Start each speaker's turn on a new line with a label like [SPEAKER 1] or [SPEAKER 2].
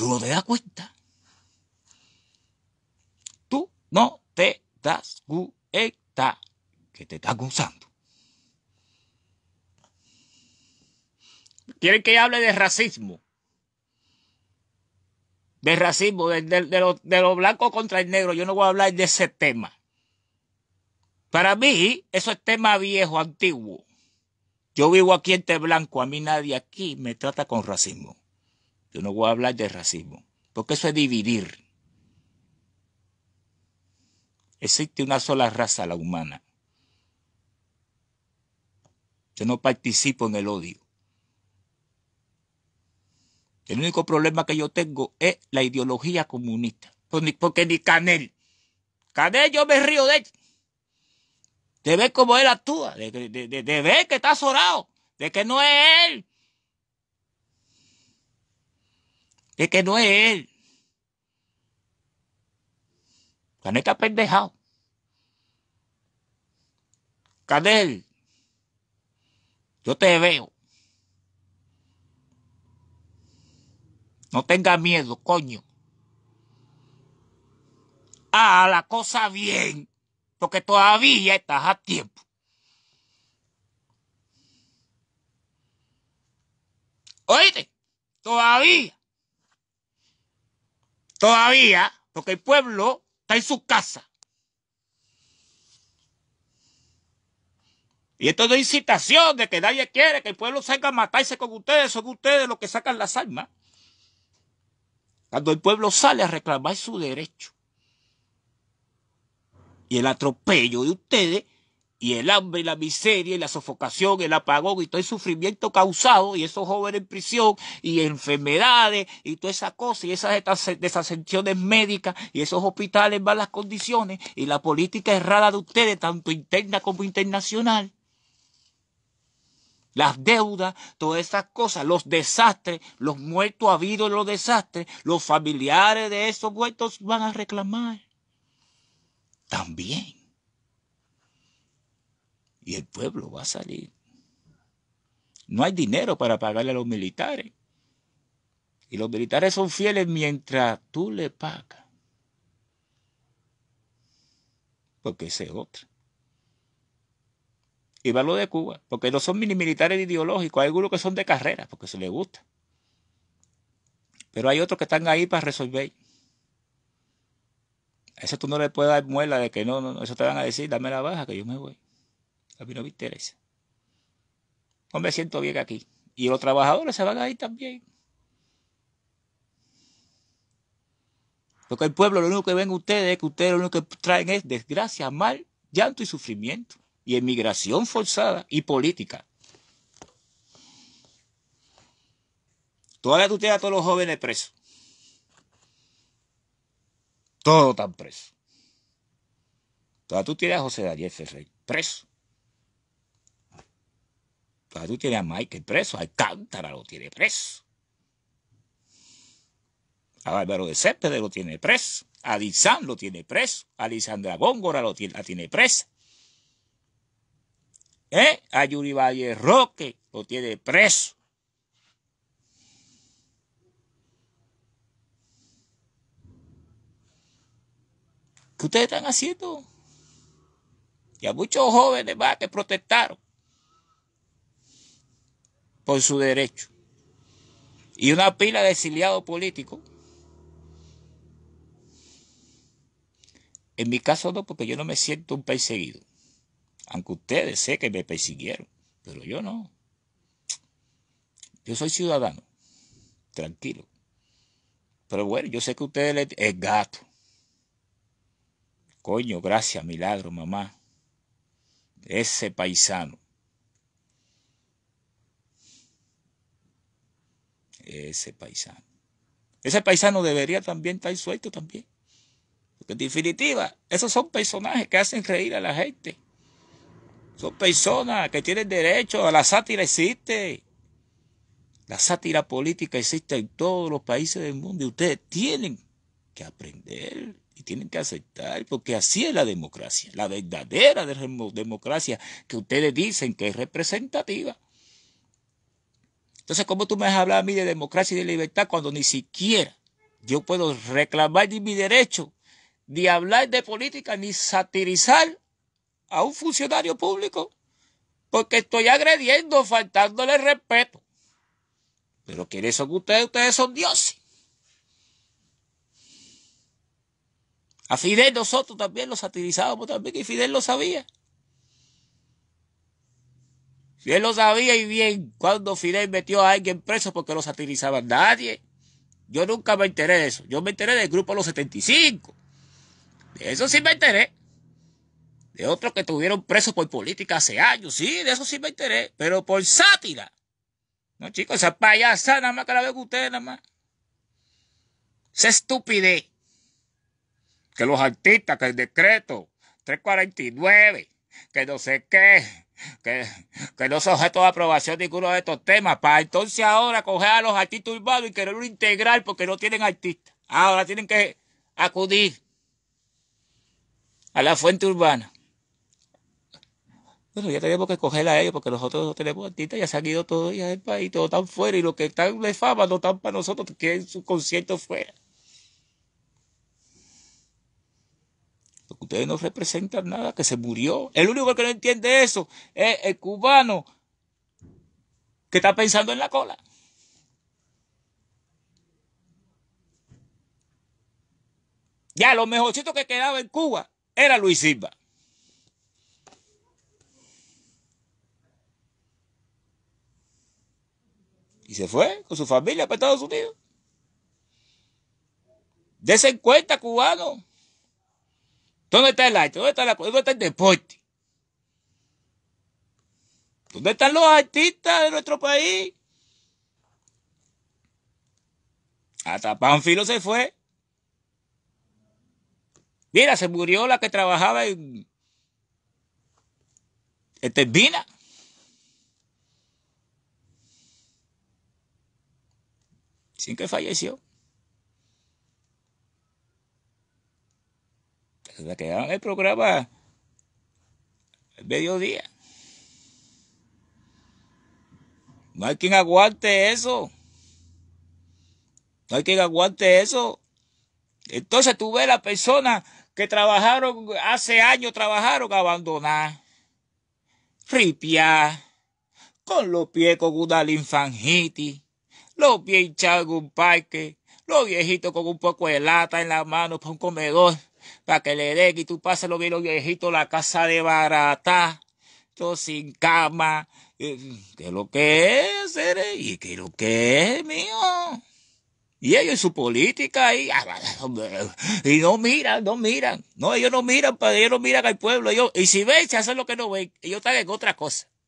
[SPEAKER 1] Tú no te das cuenta. Tú no te das cuenta que te estás gozando. Quieren que hable de racismo. De racismo, de, lo blanco contra el negro. Yo no voy a hablar de ese tema. Para mí, eso es tema viejo, antiguo. Yo vivo aquí entre blanco, a mí nadie aquí me trata con racismo. Yo no voy a hablar de racismo, porque eso es dividir. Existe una sola raza, la humana. Yo no participo en el odio. El único problema que yo tengo es la ideología comunista. Pues porque ni Canel. Canel yo me río de él. De ver cómo él actúa. De, ver que está azorado. De que no es él. Es que no es él. Canel pendejado. Canel, yo te veo. No tenga miedo, coño. Ah, la cosa bien, porque todavía estás a tiempo. Oíste, todavía. Todavía, porque el pueblo está en su casa. Y esto es de incitación de que nadie quiere que el pueblo salga a matarse con ustedes, son ustedes los que sacan las armas. Cuando el pueblo sale a reclamar su derecho. Y el atropello de ustedes y el hambre y la miseria y la sofocación, el apagón y todo el sufrimiento causado y esos jóvenes en prisión y enfermedades y todas esas cosas y esas desasentaciones médicas y esos hospitales malas condiciones y la política errada de ustedes, tanto interna como internacional. Las deudas, todas esas cosas, los desastres, los muertos habidos en los desastres, los familiares de esos muertos van a reclamar. También y el pueblo va a salir. No hay dinero para pagarle a los militares. Y los militares son fieles mientras tú le pagas. Porque ese es otro. Y va lo de Cuba, porque no son mini militares ideológicos, hay algunos que son de carrera, porque se les gusta. Pero hay otros que están ahí para resolver. A eso tú no le puedes dar muela de que no, no, no, eso te van a decir, dame la baja, que yo me voy a mí no me interesa. No me siento bien aquí. Y los trabajadores se van a ir también. Porque el pueblo lo único que ven ustedes es que ustedes lo único que traen es desgracia, mal, llanto y sufrimiento. Y emigración forzada y política. Todavía tú tienes a todos los jóvenes presos. Todos están presos. Todavía tú tienes a José Daniel Ferrey preso tú tienes a Michael preso, Alcántara lo tiene preso. A Bárbaro de Céspedes lo tiene preso. A Dizán lo tiene preso. A Lisandra Góngora lo tiene, la tiene presa. ¿Eh? A Yuri Valle Roque lo tiene preso. ¿Qué ustedes están haciendo? Y a muchos jóvenes más que protestaron. Con su derecho. Y una pila de exiliado político. En mi caso no, porque yo no me siento un perseguido. Aunque ustedes sé que me persiguieron, pero yo no. Yo soy ciudadano, tranquilo. Pero bueno, yo sé que ustedes le... Es gato. Coño, gracias, milagro, mamá. Ese paisano. ese paisano. Ese paisano debería también estar suelto también. Porque en definitiva, esos son personajes que hacen reír a la gente. Son personas que tienen derecho a la sátira existe. La sátira política existe en todos los países del mundo y ustedes tienen que aprender y tienen que aceptar porque así es la democracia, la verdadera democracia que ustedes dicen que es representativa. Entonces, ¿cómo tú me vas a hablar a mí de democracia y de libertad cuando ni siquiera yo puedo reclamar ni mi derecho de hablar de política ni satirizar a un funcionario público? Porque estoy agrediendo, faltándole respeto. Pero ¿quiénes son ustedes? Ustedes son dioses. A Fidel nosotros también lo satirizábamos también y Fidel lo sabía. Si él lo sabía y bien cuando Fidel metió a alguien preso porque no satirizaba a nadie. Yo nunca me enteré de eso. Yo me enteré del grupo Los 75. De eso sí me enteré. De otros que tuvieron presos por política hace años. Sí, de eso sí me enteré. Pero por sátira. No, chicos, esa payasa nada más que la veo ustedes nada más. Esa estupidez. Que los artistas, que el decreto 349, que no sé qué que, que no se objeto de aprobación ninguno de estos temas, para entonces ahora coger a los artistas urbanos y quererlo integrar porque no tienen artistas. Ahora tienen que acudir a la fuente urbana. Bueno, ya tenemos que coger a ellos porque nosotros no tenemos artistas, ya se han ido todos días del país, todos están fuera y los que están de fama no están para nosotros, quieren su concierto fuera. ustedes no representan nada, que se murió. El único que no entiende eso es el cubano que está pensando en la cola. Ya lo mejorcito que quedaba en Cuba era Luis Silva. Y se fue con su familia para Estados Unidos. Desen cuenta, cubano. ¿Dónde está el arte? ¿Dónde está, la, ¿Dónde está el deporte? ¿Dónde están los artistas de nuestro país? Hasta Panfilo se fue. Mira, se murió la que trabajaba en Termina. Sin que falleció. Se quedaron el programa mediodía. No hay quien aguante eso. No hay quien aguante eso. Entonces tú ves las personas que trabajaron hace años, trabajaron abandonar, ripiar, con los pies con una linfangitis, los pies hinchados en un parque, los viejitos con un poco de lata en la mano para un comedor para que le dé y tú pases lo bien los viejitos, la casa de barata, Yo sin cama. ¿Qué lo que es, ¿Y qué lo que es, mío? Y ellos en su política ahí, ah, y no miran, no miran. No, ellos no miran, ellos no miran al pueblo. Ellos, y si ven, se hacen lo que no ven. Ellos están en otra cosa.